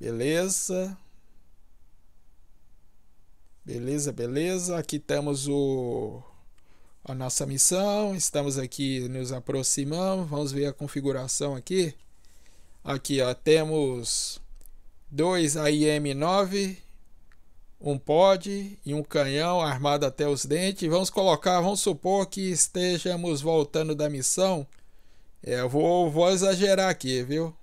Beleza. Beleza, beleza. Aqui temos o a nossa missão. Estamos aqui, nos aproximamos. Vamos ver a configuração aqui. Aqui, ó, temos dois AIM-9, um pod e um canhão armado até os dentes. Vamos colocar, vamos supor que estejamos voltando da missão. É, eu vou, vou exagerar aqui, viu?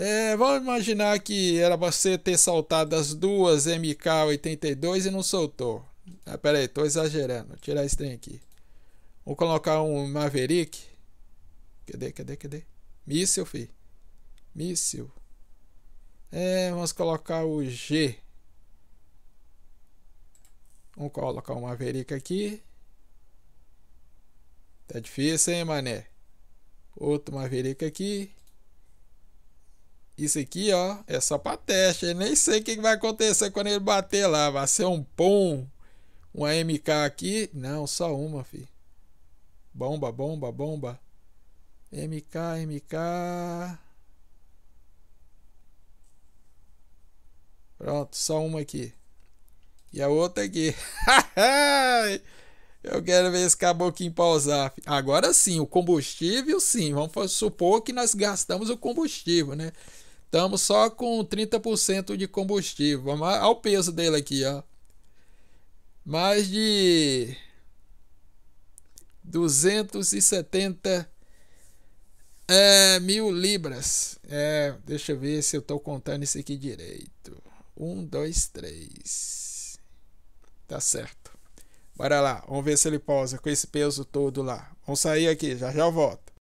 É, vamos imaginar que era você ter saltado as duas MK82 e não soltou. Ah, pera aí, tô exagerando. Vou tirar esse trem aqui. Vou colocar um Maverick. Cadê, cadê, cadê? Míssil, fi. Míssil. É, vamos colocar o G. Vamos colocar o Maverick aqui. Tá difícil, hein, mané? Outro Maverick aqui. Isso aqui, ó, é só pra teste. Eu nem sei o que vai acontecer quando ele bater lá. Vai ser um POM, uma MK aqui. Não, só uma, fi. Bomba, bomba, bomba. MK, MK. Pronto, só uma aqui. E a outra aqui. Eu quero ver esse caboclinho pausar. Agora sim, o combustível, sim. Vamos supor que nós gastamos o combustível, né? Estamos só com 30% de combustível. Olha ao peso dele aqui, ó. Mais de 270 é, mil libras. É, deixa eu ver se eu estou contando isso aqui direito. Um, dois, três. Tá certo. Bora lá, vamos ver se ele posa com esse peso todo lá. Vamos sair aqui, já já volto.